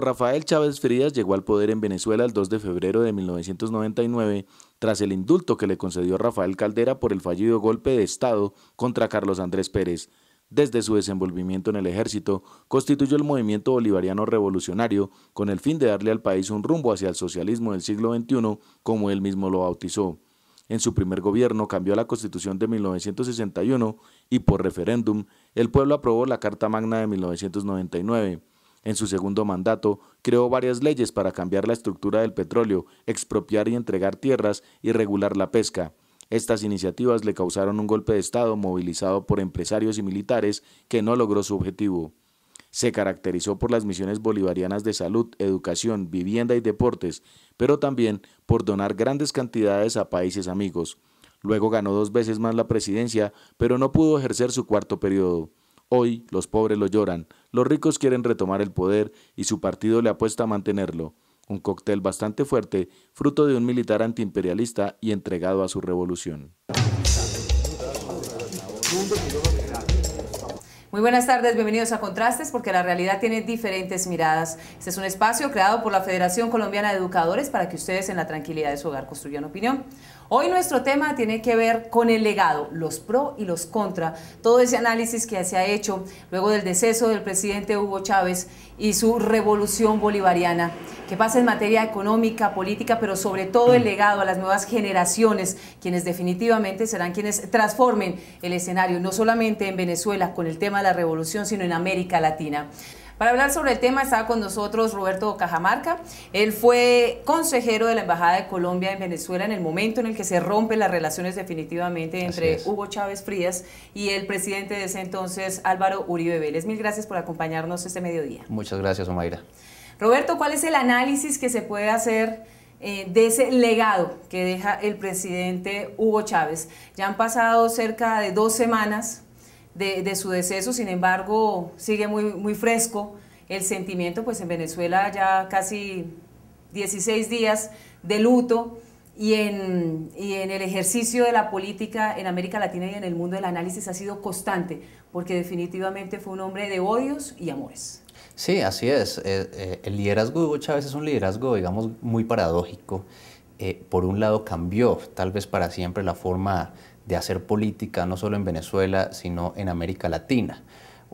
Rafael Chávez Frías llegó al poder en Venezuela el 2 de febrero de 1999 tras el indulto que le concedió Rafael Caldera por el fallido golpe de Estado contra Carlos Andrés Pérez. Desde su desenvolvimiento en el ejército, constituyó el movimiento bolivariano revolucionario con el fin de darle al país un rumbo hacia el socialismo del siglo XXI, como él mismo lo bautizó. En su primer gobierno cambió la Constitución de 1961 y por referéndum el pueblo aprobó la Carta Magna de 1999. En su segundo mandato, creó varias leyes para cambiar la estructura del petróleo, expropiar y entregar tierras y regular la pesca. Estas iniciativas le causaron un golpe de Estado movilizado por empresarios y militares que no logró su objetivo. Se caracterizó por las misiones bolivarianas de salud, educación, vivienda y deportes, pero también por donar grandes cantidades a países amigos. Luego ganó dos veces más la presidencia, pero no pudo ejercer su cuarto periodo. Hoy los pobres lo lloran, los ricos quieren retomar el poder y su partido le apuesta a mantenerlo. Un cóctel bastante fuerte, fruto de un militar antiimperialista y entregado a su revolución. Muy buenas tardes, bienvenidos a Contrastes, porque la realidad tiene diferentes miradas. Este es un espacio creado por la Federación Colombiana de Educadores para que ustedes en la tranquilidad de su hogar construyan opinión. Hoy nuestro tema tiene que ver con el legado, los pro y los contra, todo ese análisis que se ha hecho luego del deceso del presidente Hugo Chávez y su revolución bolivariana, que pasa en materia económica, política, pero sobre todo el legado a las nuevas generaciones, quienes definitivamente serán quienes transformen el escenario, no solamente en Venezuela con el tema de la revolución, sino en América Latina. Para hablar sobre el tema estaba con nosotros Roberto Cajamarca. Él fue consejero de la Embajada de Colombia en Venezuela en el momento en el que se rompen las relaciones definitivamente entre Hugo Chávez Frías y el presidente de ese entonces, Álvaro Uribe Vélez. Mil gracias por acompañarnos este mediodía. Muchas gracias, Omaira. Roberto, ¿cuál es el análisis que se puede hacer? Eh, de ese legado que deja el presidente Hugo Chávez. Ya han pasado cerca de dos semanas de, su deceso, sin embargo, sigue muy, muy fresco el sentimiento, pues en Venezuela ya casi 16 días de luto y en, en el ejercicio de la política en América Latina y en el mundo del análisis ha sido constante, porque definitivamente fue un hombre de odios y amores. Sí, así es. Eh, eh, el liderazgo de Hugo Chávez es un liderazgo, digamos, muy paradójico. Eh, por un lado cambió tal vez para siempre la forma de hacer política no solo en Venezuela, sino en América Latina.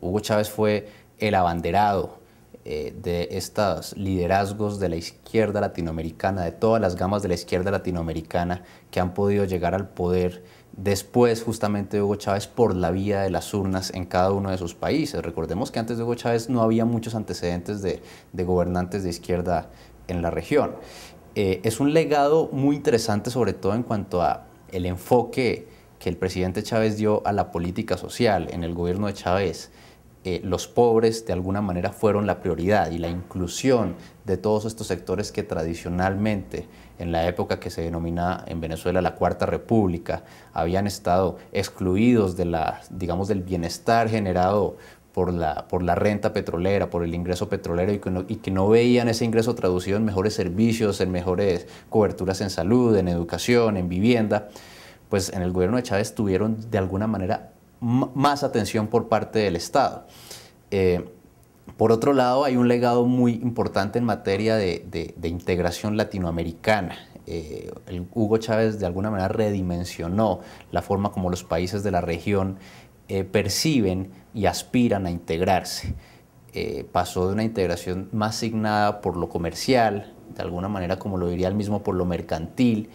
Hugo Chávez fue el abanderado eh, de estos liderazgos de la izquierda latinoamericana, de todas las gamas de la izquierda latinoamericana que han podido llegar al poder después justamente de Hugo Chávez por la vía de las urnas en cada uno de sus países. Recordemos que antes de Hugo Chávez no había muchos antecedentes de, gobernantes de izquierda en la región. Eh, es un legado muy interesante sobre todo en cuanto a el enfoque que el presidente Chávez dio a la política social en el gobierno de Chávez, eh, los pobres de alguna manera fueron la prioridad y la inclusión de todos estos sectores que tradicionalmente en la época que se denomina en Venezuela la Cuarta República habían estado excluidos de la, digamos, del bienestar generado por la, por la renta petrolera, por el ingreso petrolero y que, no, y que no veían ese ingreso traducido en mejores servicios, en mejores coberturas en salud, en educación, en vivienda pues en el gobierno de Chávez tuvieron de alguna manera más atención por parte del Estado. Eh, por otro lado, hay un legado muy importante en materia de, integración latinoamericana. Eh, Hugo Chávez de alguna manera redimensionó la forma como los países de la región eh, perciben y aspiran a integrarse. pasó de una integración más asignada por lo comercial, de alguna manera como lo diría el mismo, por lo mercantil,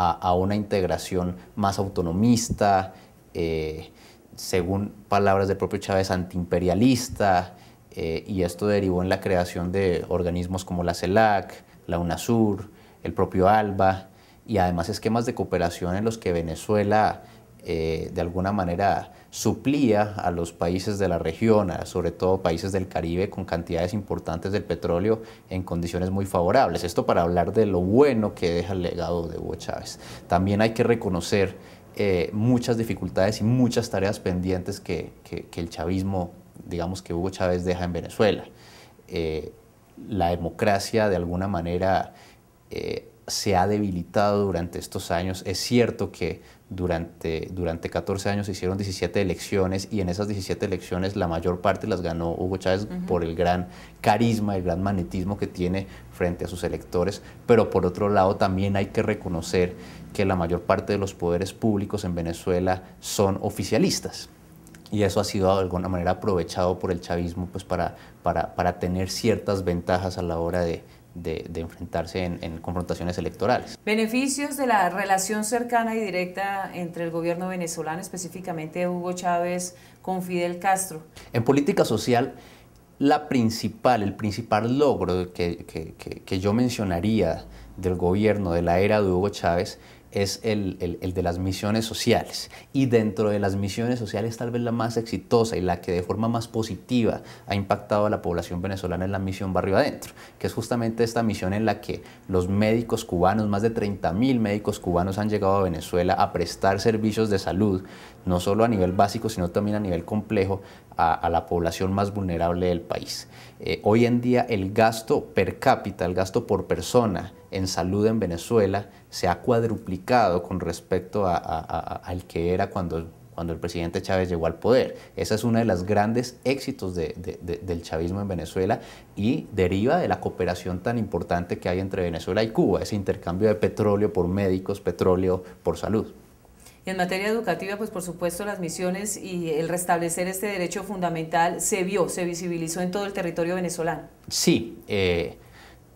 a, una integración más autonomista, eh, según palabras del propio Chávez, antiimperialista, eh, y esto derivó en la creación de organismos como la CELAC, la UNASUR, el propio ALBA, y además esquemas de cooperación en los que Venezuela eh, de alguna manera suplía a los países de la región, sobre todo países del Caribe, con cantidades importantes del petróleo en condiciones muy favorables. Esto para hablar de lo bueno que deja el legado de Hugo Chávez. También hay que reconocer eh, muchas dificultades y muchas tareas pendientes que, el chavismo, digamos que Hugo Chávez deja en Venezuela. Eh, la democracia de alguna manera se ha debilitado durante estos años. Es cierto que durante, durante 14 años se hicieron 17 elecciones y en esas 17 elecciones la mayor parte las ganó Hugo Chávez por el gran carisma, el gran magnetismo que tiene frente a sus electores, pero por otro lado también hay que reconocer que la mayor parte de los poderes públicos en Venezuela son oficialistas y eso ha sido de alguna manera aprovechado por el chavismo pues para, para tener ciertas ventajas a la hora de, de, enfrentarse en, confrontaciones electorales. Beneficios de la relación cercana y directa entre el gobierno venezolano, específicamente Hugo Chávez, con Fidel Castro. En política social, la principal, el principal logro que, que yo mencionaría del gobierno de la era de Hugo Chávez es el, de las misiones sociales. Y dentro de las misiones sociales, tal vez la más exitosa y la que de forma más positiva ha impactado a la población venezolana es la misión Barrio Adentro, que es justamente esta misión en la que los médicos cubanos, más de 30.000 médicos cubanos han llegado a Venezuela a prestar servicios de salud, no solo a nivel básico, sino también a nivel complejo, a, la población más vulnerable del país. Eh, hoy en día el gasto per cápita, el gasto por persona en salud en Venezuela, se ha cuadruplicado con respecto al que era cuando, cuando el presidente Chávez llegó al poder. Esa es una de las grandes éxitos del chavismo en Venezuela y deriva de la cooperación tan importante que hay entre Venezuela y Cuba, ese intercambio de petróleo por médicos, petróleo por salud. Y en materia educativa, pues por supuesto las misiones y el restablecer este derecho fundamental se vio, se visibilizó en todo el territorio venezolano. Sí. Eh,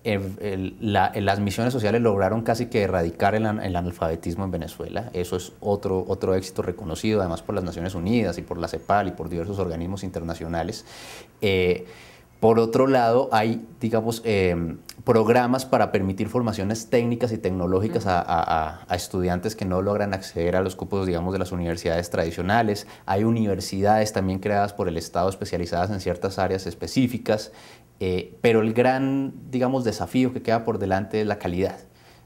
las misiones sociales lograron casi que erradicar el, analfabetismo en Venezuela. Eso es otro, otro éxito reconocido, además por las Naciones Unidas y por la CEPAL y por diversos organismos internacionales. Eh, por otro lado, hay, digamos, em, programas para permitir formaciones técnicas y tecnológicas a, a, estudiantes que no logran acceder a los cupos, digamos, de las universidades tradicionales. Hay universidades también creadas por el Estado especializadas en ciertas áreas específicas. Eh, pero el gran, digamos, desafío que queda por delante es la calidad.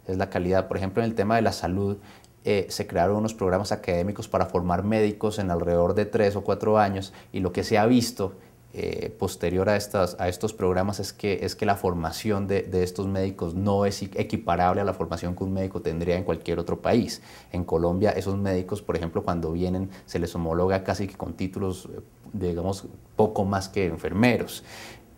Es la calidad, por ejemplo, en el tema de la salud, eh, se crearon unos programas académicos para formar médicos en alrededor de tres o cuatro años y lo que se ha visto eh, posterior a, estas, a estos programas es que, es que la formación de, de, estos médicos no es equiparable a la formación que un médico tendría en cualquier otro país. En Colombia, esos médicos, por ejemplo, cuando vienen, se les homologa casi que con títulos, digamos, poco más que enfermeros.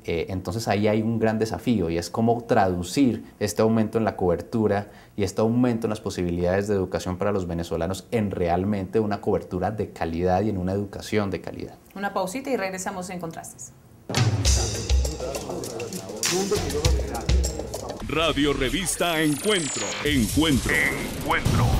Eh, entonces ahí hay un gran desafío y es cómo traducir este aumento en la cobertura y este aumento en las posibilidades de educación para los venezolanos en realmente una cobertura de calidad y en una educación de calidad. Una pausita y regresamos en contrastes. Radio Revista Encuentro. Encuentro. Encuentro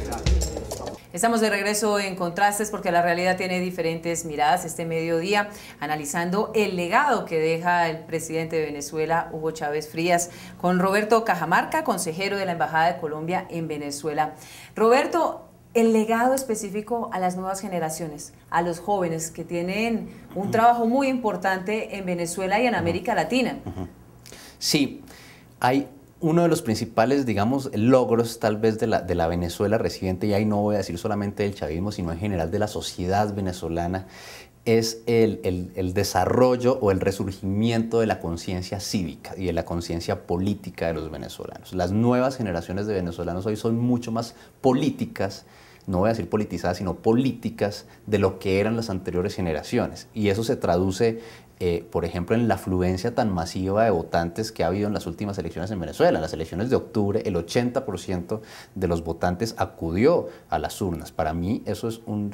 Estamos de regreso en Contrastes porque la realidad tiene diferentes miradas este mediodía, analizando el legado que deja el presidente de Venezuela, Hugo Chávez Frías, con Roberto Cajamarca, consejero de la Embajada de Colombia en Venezuela. Roberto, el legado específico a las nuevas generaciones, a los jóvenes que tienen un trabajo muy importante en Venezuela y en América Latina. Sí, hay uno de los principales, digamos, logros tal vez de la, Venezuela residente, y ahí no voy a decir solamente del chavismo, sino en general de la sociedad venezolana, es el, el, desarrollo o el resurgimiento de la conciencia cívica y de la conciencia política de los venezolanos. Las nuevas generaciones de venezolanos hoy son mucho más políticas, no voy a decir politizadas, sino políticas de lo que eran las anteriores generaciones. Y eso se traduce eh, por ejemplo, en la afluencia tan masiva de votantes que ha habido en las últimas elecciones en Venezuela. En las elecciones de octubre, el 80% de los votantes acudió a las urnas. Para mí eso es un,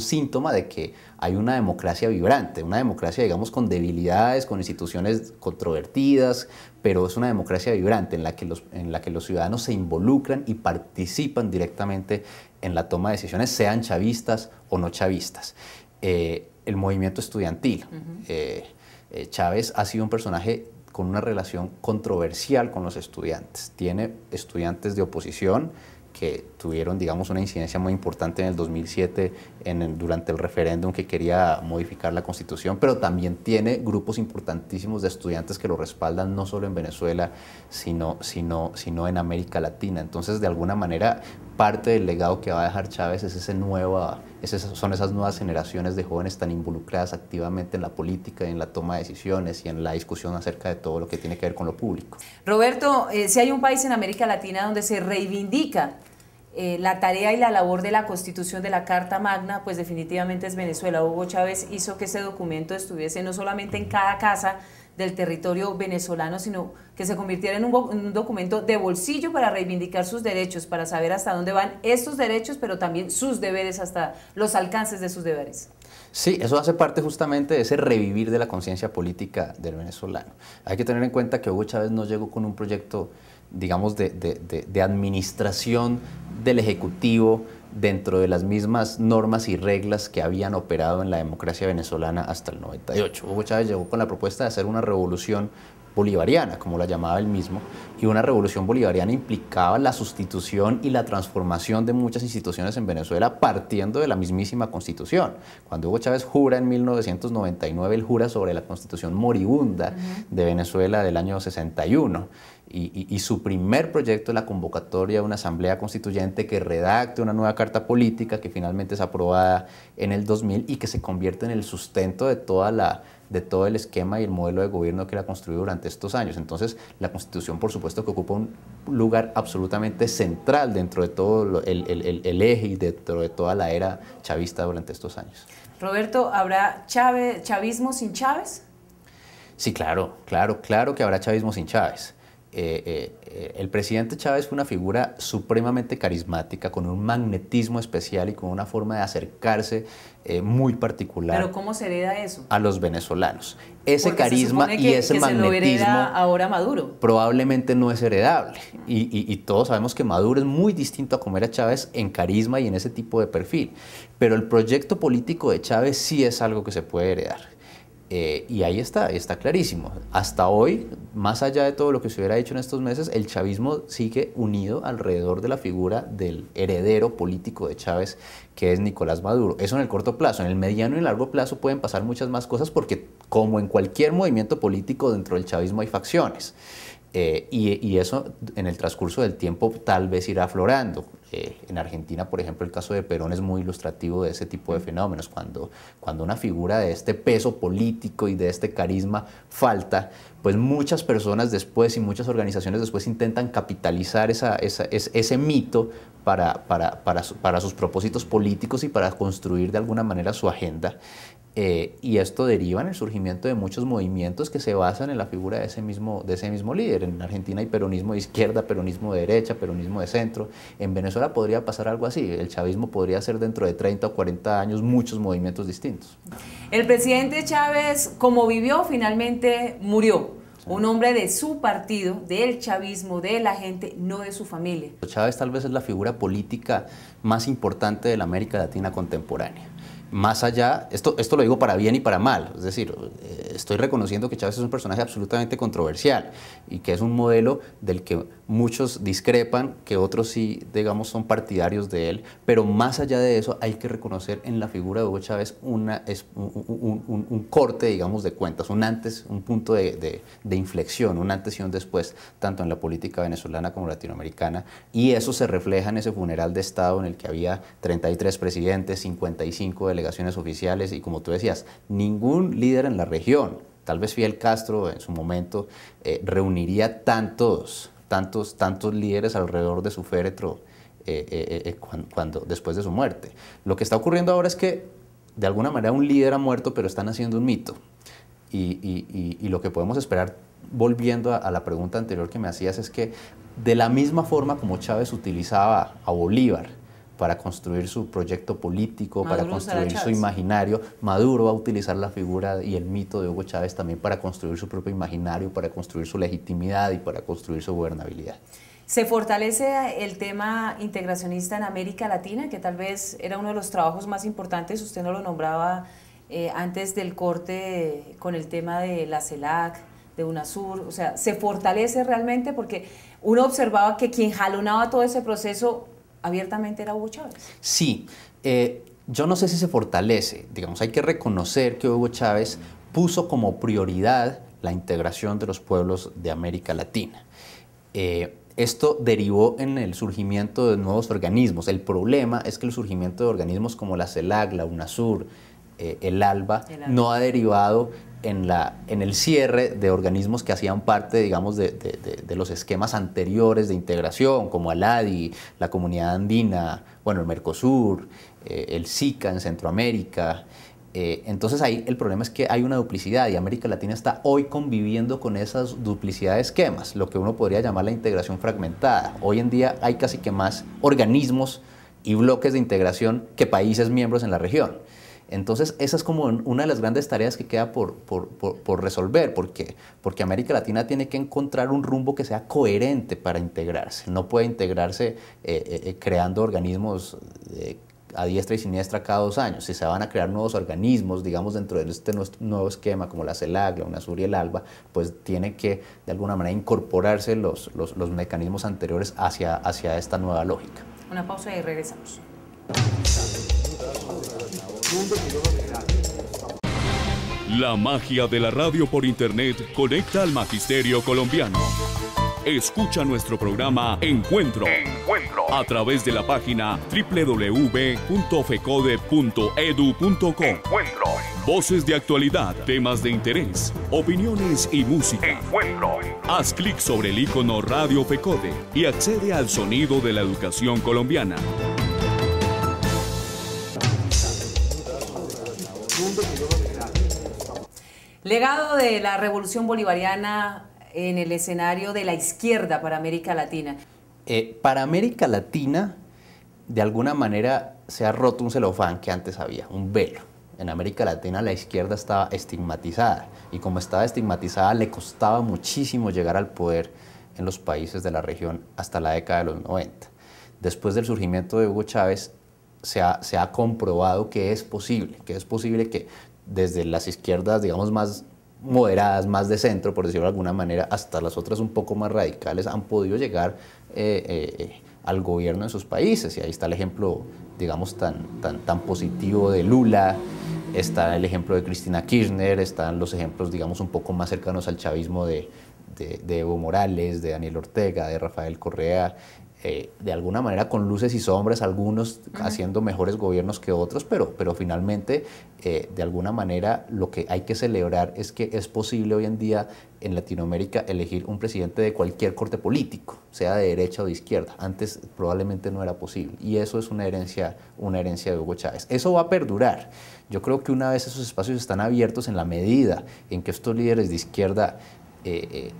síntoma de que hay una democracia vibrante, una democracia, digamos, con debilidades, con instituciones controvertidas, pero es una democracia vibrante en la que los, ciudadanos se involucran y participan directamente en la toma de decisiones, sean chavistas o no chavistas. Eh, el movimiento estudiantil. Eh, eh, Chávez ha sido un personaje con una relación controversial con los estudiantes. Tiene estudiantes de oposición que tuvieron, digamos, una incidencia muy importante en el 2007 en durante el referéndum que quería modificar la constitución, pero también tiene grupos importantísimos de estudiantes que lo respaldan no solo en Venezuela, sino, sino, sino en América Latina. Entonces, de alguna manera, parte del legado que va a dejar Chávez es ese nueva, son esas nuevas generaciones de jóvenes tan involucradas activamente en la política y en la toma de decisiones y en la discusión acerca de todo lo que tiene que ver con lo público. Roberto, eh, si hay un país en América Latina donde se reivindica eh, la tarea y la labor de la constitución de la Carta Magna, pues definitivamente es Venezuela. Hugo Chávez hizo que ese documento estuviese no solamente en cada casa, del territorio venezolano, sino que se convirtiera en un, documento de bolsillo para reivindicar sus derechos, para saber hasta dónde van estos derechos, pero también sus deberes, hasta los alcances de sus deberes. Sí, eso hace parte justamente de ese revivir de la conciencia política del venezolano. Hay que tener en cuenta que Hugo Chávez no llegó con un proyecto, digamos, de administración del Ejecutivo, dentro de las mismas normas y reglas que habían operado en la democracia venezolana hasta el 98. Hugo Chávez llegó con la propuesta de hacer una revolución bolivariana, como la llamaba él mismo, y una revolución bolivariana implicaba la sustitución y la transformación de muchas instituciones en Venezuela partiendo de la mismísima constitución. Cuando Hugo Chávez jura en 1999, él jura sobre la constitución moribunda de Venezuela del año 61 y, su primer proyecto es la convocatoria de una asamblea constituyente que redacte una nueva carta política que finalmente es aprobada en el 2000 y que se convierte en el sustento de, todo el esquema y el modelo de gobierno que era construido durante estos años. Entonces, la Constitución, por supuesto, que ocupa un lugar absolutamente central dentro de todo el, eje y dentro de toda la era chavista durante estos años. Roberto, ¿habrá chavismo sin Chávez? Sí, claro, claro, claro que habrá chavismo sin Chávez. Eh, eh, el presidente Chávez fue una figura supremamente carismática, con un magnetismo especial y con una forma de acercarse eh, muy particular. Pero ¿cómo se hereda eso? A los venezolanos. Ese carisma y ese que magnetismo. Se lo ahora Maduro. Probablemente no es heredable. Y, y todos sabemos que Maduro es muy distinto a comer a Chávez en carisma y en ese tipo de perfil. Pero el proyecto político de Chávez sí es algo que se puede heredar. Eh, y ahí está, está clarísimo. Hasta hoy, más allá de todo lo que se hubiera hecho en estos meses, el chavismo sigue unido alrededor de la figura del heredero político de Chávez, que es Nicolás Maduro. Eso en el corto plazo. En el mediano y largo plazo pueden pasar muchas más cosas porque, como en cualquier movimiento político dentro del chavismo, hay facciones. Eh, y, eso en el transcurso del tiempo tal vez irá aflorando. Eh, en Argentina, por ejemplo, el caso de Perón es muy ilustrativo de ese tipo de mm. fenómenos. Cuando, cuando una figura de este peso político y de este carisma falta, pues muchas personas después y muchas organizaciones después intentan capitalizar ese, mito para, para, para, sus propósitos políticos y para construir de alguna manera su agenda. Eh, y esto deriva en el surgimiento de muchos movimientos que se basan en la figura de ese mismo, de ese mismo líder. En Argentina hay peronismo de izquierda, peronismo de derecha, peronismo de centro. En Venezuela podría pasar algo así. El chavismo podría ser dentro de 30 o 40 años muchos movimientos distintos. El presidente Chávez, como vivió, finalmente murió. Un hombre de su partido, del chavismo, de la gente, no de su familia. Chávez tal vez es la figura política más importante de la América Latina contemporánea más allá, esto, esto lo digo para bien y para mal, es decir, eh, estoy reconociendo que Chávez es un personaje absolutamente controversial y que es un modelo del que muchos discrepan, que otros sí, digamos, son partidarios de él, pero más allá de eso hay que reconocer en la figura de Hugo Chávez una, un, corte, digamos, de cuentas, un antes, un punto de, inflexión, un antes y un después, tanto en la política venezolana como latinoamericana, y eso se refleja en ese funeral de Estado en el que había 33 presidentes, 55 delegaciones oficiales y, como tú decías, ningún líder en la región. Tal vez Fidel Castro en su momento eh, reuniría tantos tantos, tantos líderes alrededor de su féretro eh, eh, eh, cuando, después de su muerte. Lo que está ocurriendo ahora es que de alguna manera un líder ha muerto, pero están haciendo un mito. Y, y, lo que podemos esperar, volviendo a la pregunta anterior que me hacías, es que de la misma forma como Chávez utilizaba a Bolívar, para construir su proyecto político, para construir su imaginario. Maduro va a utilizar la figura y el mito de Hugo Chávez también para construir su propio imaginario, para construir su legitimidad y para construir su gobernabilidad. ¿Se fortalece el tema integracionista en América Latina, que tal vez era uno de los trabajos más importantes? Usted no lo nombraba eh, antes del corte con el tema de la CELAC, de UNASUR, o sea, se fortalece realmente porque uno observaba que quien jalonaba todo ese proceso abiertamente era Hugo Chávez. Sí, eh, yo no sé si se fortalece, digamos, hay que reconocer que Hugo Chávez puso como prioridad la integración de los pueblos de América Latina. Eh, esto derivó en el surgimiento de nuevos organismos. El problema es que el surgimiento de organismos como la CELAC, la UNASUR, eh, el, ALBA, no ha derivado en, el cierre de organismos que hacían parte, digamos, de, los esquemas anteriores de integración, como ALADI, la Comunidad Andina, bueno, el Mercosur, eh, el SICA en Centroamérica. Eh, entonces ahí el problema es que hay una duplicidad y América Latina está hoy conviviendo con esas duplicidad de esquemas, lo que uno podría llamar la integración fragmentada. Hoy en día hay casi que más organismos y bloques de integración que países miembros en la región. Entonces, esa es como una de las grandes tareas que queda por, resolver. ¿Por Porque América Latina tiene que encontrar un rumbo que sea coherente para integrarse. No puede integrarse eh, eh, eh, creando organismos a diestra y siniestra cada dos años. Si se van a crear nuevos organismos, digamos, dentro de este nuevo esquema, como la CELAC, la UNASUR y el ALBA, pues tiene que, de alguna manera, incorporarse los, los, los mecanismos anteriores hacia, hacia esta nueva lógica. Una pausa y regresamos. La magia de la radio por internet conecta al magisterio colombiano. Escucha nuestro programa Encuentro. A través de la página www.fecode.edu.co. Voces de actualidad, temas de interés, opiniones y música. Haz clic sobre el icono Radio Fecode y accede al sonido de la educación colombiana. Legado de la revolución bolivariana en el escenario de la izquierda para América Latina. Eh, para América Latina, de alguna manera, se ha roto un celofán que antes había, un velo. En América Latina la izquierda estaba estigmatizada y como estaba estigmatizada le costaba muchísimo llegar al poder en los países de la región hasta la década de los 90. Después del surgimiento de Hugo Chávez, se se ha, comprobado que es posible, que es posible que desde las izquierdas, digamos, más moderadas, más de centro, por decirlo de alguna manera, hasta las otras un poco más radicales, han podido llegar eh, eh, eh, al gobierno en sus países. Y ahí está el ejemplo, digamos, tan, tan, tan positivo de Lula, está el ejemplo de Cristina Kirchner, están los ejemplos, digamos, un poco más cercanos al chavismo de Evo Morales, de Daniel Ortega, de Rafael Correa, eh, de alguna manera con luces y sombras, algunos haciendo mejores gobiernos que otros, pero, pero finalmente, eh, de alguna manera, lo que hay que celebrar es que es posible hoy en día en Latinoamérica elegir un presidente de cualquier corte político, sea de derecha o de izquierda. Antes probablemente no era posible. Y eso es una herencia, una herencia de Hugo Chávez. Eso va a perdurar. Yo creo que una vez esos espacios están abiertos en la medida en que estos líderes de izquierda eh,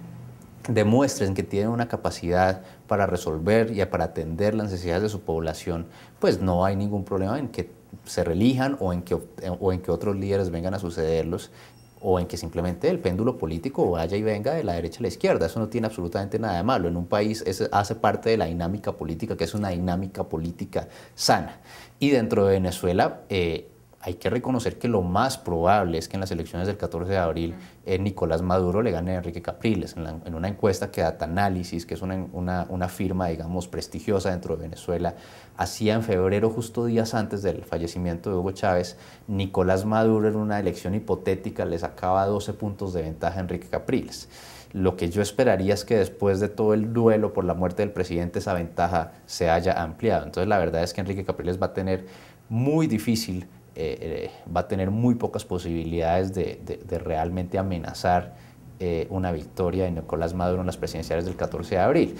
demuestren que tienen una capacidad para resolver y para atender las necesidades de su población, pues no hay ningún problema en que se relijan o en que, o en que otros líderes vengan a sucederlos o en que simplemente el péndulo político vaya y venga de la derecha a la izquierda. Eso no tiene absolutamente nada de malo. En un país es hace parte de la dinámica política, que es una dinámica política sana. Y dentro de Venezuela, eh, hay que reconocer que lo más probable es que en las elecciones del 14 de abril eh, Nicolás Maduro le gane a Enrique Capriles en, una encuesta que Data Análisis, que es una, una, firma, digamos, prestigiosa dentro de Venezuela, hacía en febrero, justo días antes del fallecimiento de Hugo Chávez, Nicolás Maduro en una elección hipotética le sacaba 12 puntos de ventaja a Enrique Capriles. Lo que yo esperaría es que después de todo el duelo por la muerte del presidente esa ventaja se haya ampliado. Entonces la verdad es que Enrique Capriles va a tener muy difícil eh, va a tener muy pocas posibilidades de, realmente amenazar eh, una victoria de Nicolás Maduro en las presidenciales del 14 de abril.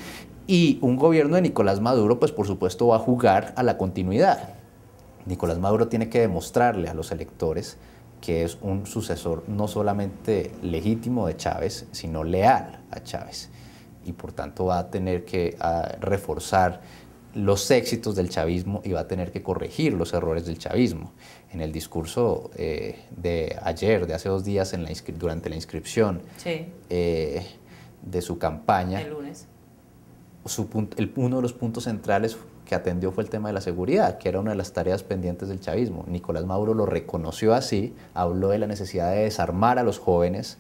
Y un gobierno de Nicolás Maduro, pues por supuesto, va a jugar a la continuidad. Nicolás Maduro tiene que demostrarle a los electores que es un sucesor no solamente legítimo de Chávez, sino leal a Chávez. Y por tanto va a tener que ah, reforzar los éxitos del chavismo y va a tener que corregir los errores del chavismo. En el discurso eh, de ayer, de hace dos días, durante la inscripción eh, de su campaña, el lunes. uno de los puntos centrales que atendió fue el tema de la seguridad, que era una de las tareas pendientes del chavismo. Nicolás Maduro lo reconoció así, habló de la necesidad de desarmar a los jóvenes,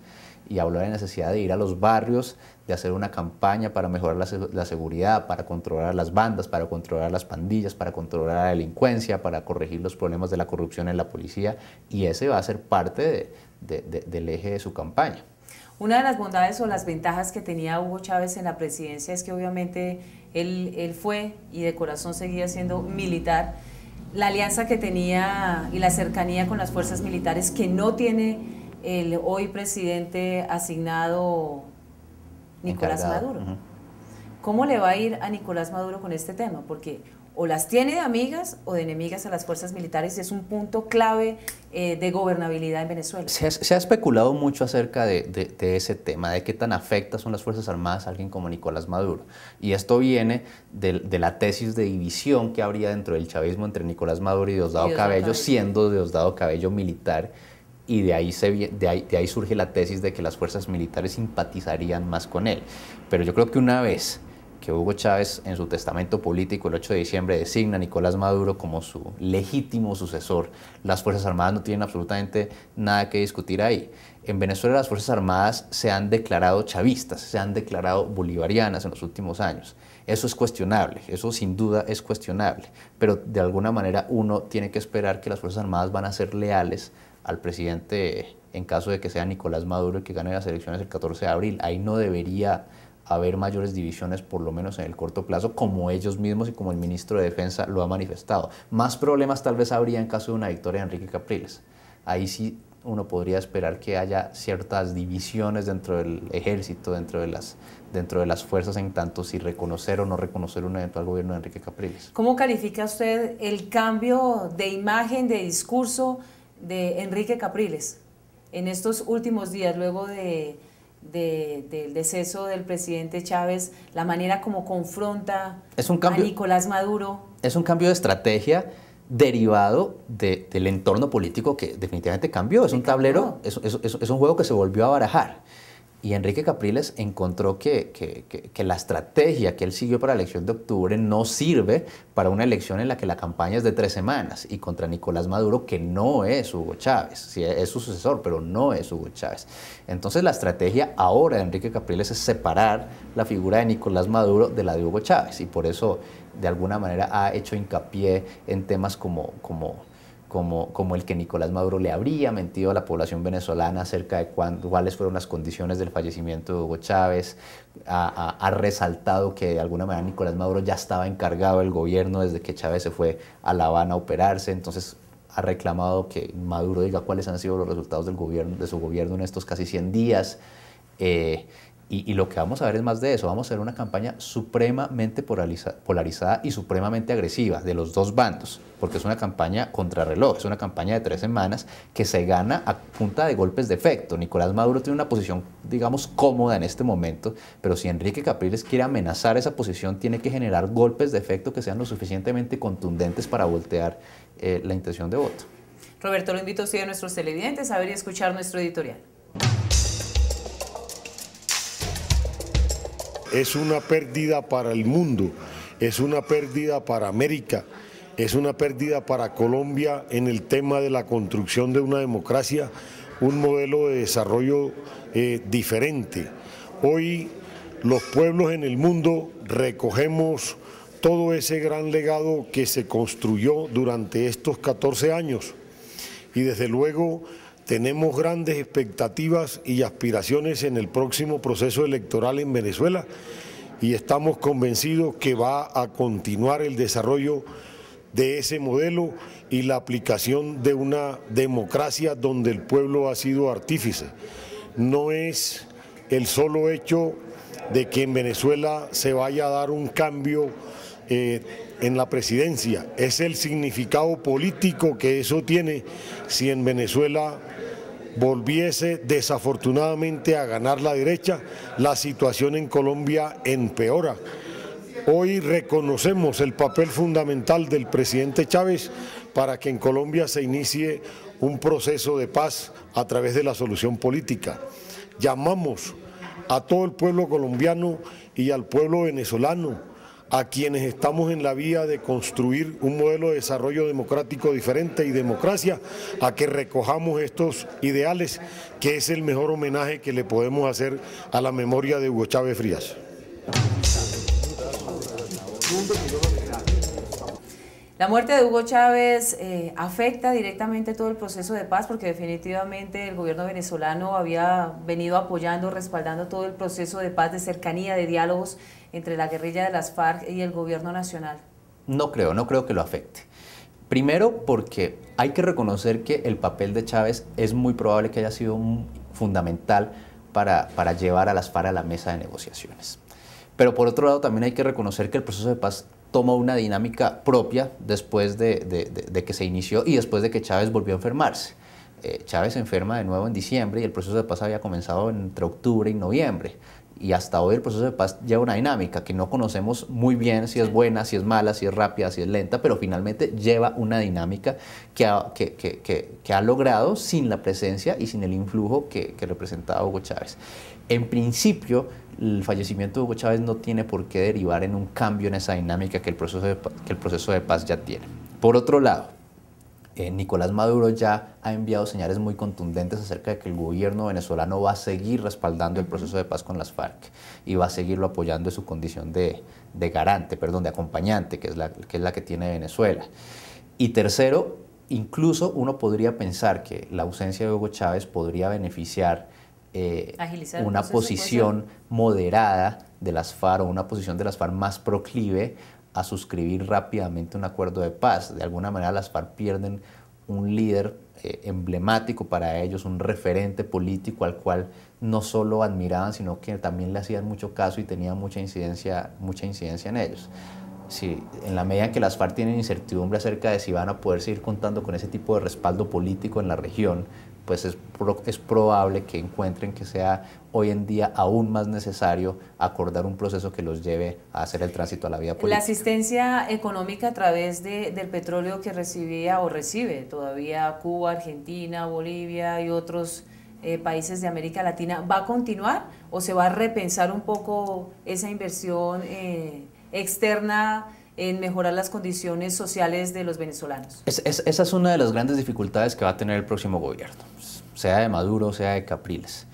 y habló de la necesidad de ir a los barrios, de hacer una campaña para mejorar la, seguridad, para controlar las bandas, para controlar las pandillas, para controlar la delincuencia, para corregir los problemas de la corrupción en la policía y ese va a ser parte del eje de su campaña. Una de las bondades o las ventajas que tenía Hugo Chávez en la presidencia es que obviamente él fue y de corazón seguía siendo militar. La alianza que tenía y la cercanía con las fuerzas militares que no tiene el hoy presidente asignado Nicolás Maduro. ¿Cómo le va a ir a Nicolás Maduro con este tema? Porque o las tiene de amigas o de enemigas a las fuerzas militares y es un punto clave eh, de gobernabilidad en Venezuela. Se ha, especulado mucho acerca de, ese tema, de qué tan afectas son las Fuerzas Armadas a alguien como Nicolás Maduro. Y esto viene de, la tesis de división que habría dentro del chavismo entre Nicolás Maduro y Diosdado, Cabello, Cabello, siendo Diosdado Cabello militar y de ahí, surge la tesis de que las fuerzas militares simpatizarían más con él. Pero yo creo que una vez que Hugo Chávez en su testamento político el 8 de diciembre designa a Nicolás Maduro como su legítimo sucesor. Las Fuerzas Armadas no tienen absolutamente nada que discutir ahí. En Venezuela las Fuerzas Armadas se han declarado chavistas, se han declarado bolivarianas en los últimos años. Eso es cuestionable, eso sin duda es cuestionable, pero de alguna manera uno tiene que esperar que las Fuerzas Armadas van a ser leales al presidente en caso de que sea Nicolás Maduro el que gane las elecciones el 14 de abril. Ahí no debería haber mayores divisiones, por lo menos en el corto plazo, como ellos mismos y como el ministro de Defensa lo ha manifestado. Más problemas tal vez habría en caso de una victoria de Enrique Capriles. Ahí sí uno podría esperar que haya ciertas divisiones dentro del ejército, dentro de las, dentro de las fuerzas, en tanto si reconocer o no reconocer un eventual gobierno de Enrique Capriles. ¿Cómo califica usted el cambio de imagen, de discurso? de Enrique Capriles. En estos últimos días, luego de, del deceso del presidente Chávez, la manera como confronta es un cambio, a Nicolás Maduro. Es un cambio de estrategia derivado de, del entorno político que definitivamente cambió. Es un tablero, es, es, un juego que se volvió a barajar. Y Enrique Capriles encontró que, la estrategia que él siguió para la elección de octubre no sirve para una elección en la que la campaña es de tres semanas y contra Nicolás Maduro, que no es Hugo Chávez, sí, es su sucesor, pero no es Hugo Chávez. Entonces la estrategia ahora de Enrique Capriles es separar la figura de Nicolás Maduro de la de Hugo Chávez y por eso de alguna manera ha hecho hincapié en temas como, como como, como el que Nicolás Maduro le habría mentido a la población venezolana acerca de cuáles fueron las condiciones del fallecimiento de Hugo Chávez, ha, resaltado que de alguna manera Nicolás Maduro ya estaba encargado del gobierno desde que Chávez se fue a La Habana a operarse, entonces ha reclamado que Maduro diga cuáles han sido los resultados del gobierno, de su gobierno en estos casi 100 días. Eh, y, lo que vamos a ver es más de eso. Vamos a ver una campaña supremamente polarizada y supremamente agresiva de los dos bandos, porque es una campaña contrarreloj, es una campaña de tres semanas que se gana a punta de golpes de efecto. Nicolás Maduro tiene una posición, digamos, cómoda en este momento, pero si Enrique Capriles quiere amenazar esa posición, tiene que generar golpes de efecto que sean lo suficientemente contundentes para voltear eh, la intención de voto. Roberto, lo invito a usted a nuestros televidentes a ver y escuchar nuestro editorial. es una pérdida para el mundo, es una pérdida para América, es una pérdida para Colombia en el tema de la construcción de una democracia, un modelo de desarrollo eh, diferente. Hoy los pueblos en el mundo recogemos todo ese gran legado que se construyó durante estos 14 años y desde luego tenemos grandes expectativas y aspiraciones en el próximo proceso electoral en Venezuela y estamos convencidos que va a continuar el desarrollo de ese modelo y la aplicación de una democracia donde el pueblo ha sido artífice. No es el solo hecho de que en Venezuela se vaya a dar un cambio eh, en la presidencia, es el significado político que eso tiene si en Venezuela volviese desafortunadamente a ganar la derecha, la situación en Colombia empeora. Hoy reconocemos el papel fundamental del presidente Chávez para que en Colombia se inicie un proceso de paz a través de la solución política. Llamamos a todo el pueblo colombiano y al pueblo venezolano a quienes estamos en la vía de construir un modelo de desarrollo democrático diferente y democracia, a que recojamos estos ideales, que es el mejor homenaje que le podemos hacer a la memoria de Hugo Chávez Frías. La muerte de Hugo Chávez eh, afecta directamente todo el proceso de paz porque definitivamente el gobierno venezolano había venido apoyando, respaldando todo el proceso de paz, de cercanía, de diálogos entre la guerrilla de las FARC y el gobierno nacional. No creo, no creo que lo afecte. Primero porque hay que reconocer que el papel de Chávez es muy probable que haya sido fundamental para llevar a las FARC a la mesa de negociaciones. Pero por otro lado también hay que reconocer que el proceso de paz tomó una dinámica propia después de, que se inició y después de que Chávez volvió a enfermarse. Eh, Chávez se enferma de nuevo en diciembre y el proceso de paz había comenzado entre octubre y noviembre y hasta hoy el proceso de paz lleva una dinámica que no conocemos muy bien si es buena, si es mala, si es rápida, si es lenta, pero finalmente lleva una dinámica que ha, logrado sin la presencia y sin el influjo que, representaba Hugo Chávez. En principio, el fallecimiento de Hugo Chávez no tiene por qué derivar en un cambio en esa dinámica que el proceso que el proceso de paz ya tiene. Por otro lado, eh, Nicolás Maduro ya ha enviado señales muy contundentes acerca de que el gobierno venezolano va a seguir respaldando el proceso de paz con las FARC y va a seguirlo apoyando en su condición de, garante, perdón, de acompañante, que es, la, que tiene Venezuela. Y tercero, incluso uno podría pensar que la ausencia de Hugo Chávez podría beneficiar eh, una posición moderada de las FARC o una posición de las FARC más proclive a suscribir rápidamente un acuerdo de paz. De alguna manera las par pierden un líder eh, emblemático para ellos, un referente político al cual no solo admiraban, sino que también le hacían mucho caso y tenían mucha incidencia, mucha incidencia en ellos en la medida en que las FARC tienen incertidumbre acerca de si van a poder seguir contando con ese tipo de respaldo político en la región, pues es, es probable que encuentren que sea hoy en día aún más necesario acordar un proceso que los lleve a hacer el tránsito a la vía política. La asistencia económica a través de, del petróleo que recibía o recibe todavía Cuba, Argentina, Bolivia y otros eh, países de América Latina, ¿va a continuar o se va a repensar un poco esa inversión? Eh, externa en mejorar las condiciones sociales de los venezolanos? esa es una de las grandes dificultades que va a tener el próximo gobierno, pues, sea de Maduro, sea de Capriles.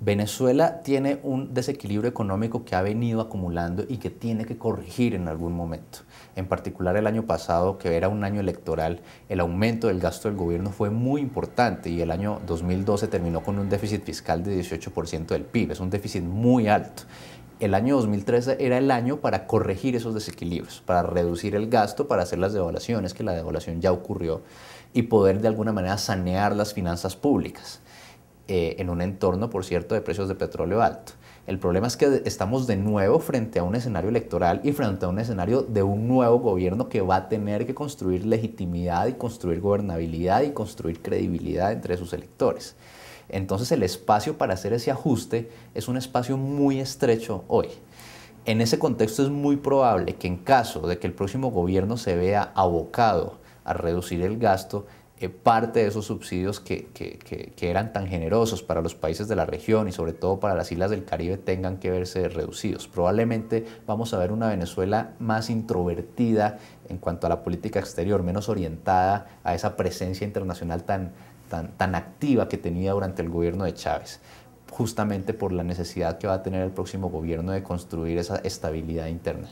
Venezuela tiene un desequilibrio económico que ha venido acumulando y que tiene que corregir en algún momento. En particular el año pasado, que era un año electoral, el aumento del gasto del gobierno fue muy importante y el año 2012 terminó con un déficit fiscal de 18% del PIB. Es un déficit muy alto el año 2013 era el año para corregir esos desequilibrios, para reducir el gasto, para hacer las devaluaciones, que la devaluación ya ocurrió, y poder de alguna manera sanear las finanzas públicas eh, en un entorno, por cierto, de precios de petróleo alto. El problema es que estamos de nuevo frente a un escenario electoral y frente a un escenario de un nuevo gobierno que va a tener que construir legitimidad y construir gobernabilidad y construir credibilidad entre sus electores. Entonces el espacio para hacer ese ajuste es un espacio muy estrecho hoy. En ese contexto es muy probable que en caso de que el próximo gobierno se vea abocado a reducir el gasto, eh, parte de esos subsidios que, que, eran tan generosos para los países de la región y sobre todo para las islas del Caribe tengan que verse reducidos. Probablemente vamos a ver una Venezuela más introvertida en cuanto a la política exterior, menos orientada a esa presencia internacional tan, tan, activa que tenía durante el gobierno de Chávez justamente por la necesidad que va a tener el próximo gobierno de construir esa estabilidad interna.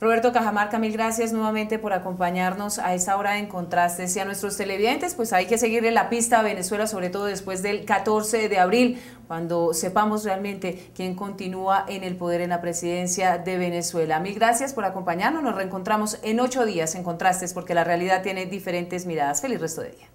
Roberto Cajamarca, mil gracias nuevamente por acompañarnos a esta hora en Contrastes. Y a nuestros televidentes, pues hay que seguirle la pista a Venezuela, sobre todo después del 14 de abril, cuando sepamos realmente quién continúa en el poder en la presidencia de Venezuela. Mil gracias por acompañarnos. Nos reencontramos en ocho días en Contrastes, porque la realidad tiene diferentes miradas. Feliz resto de día.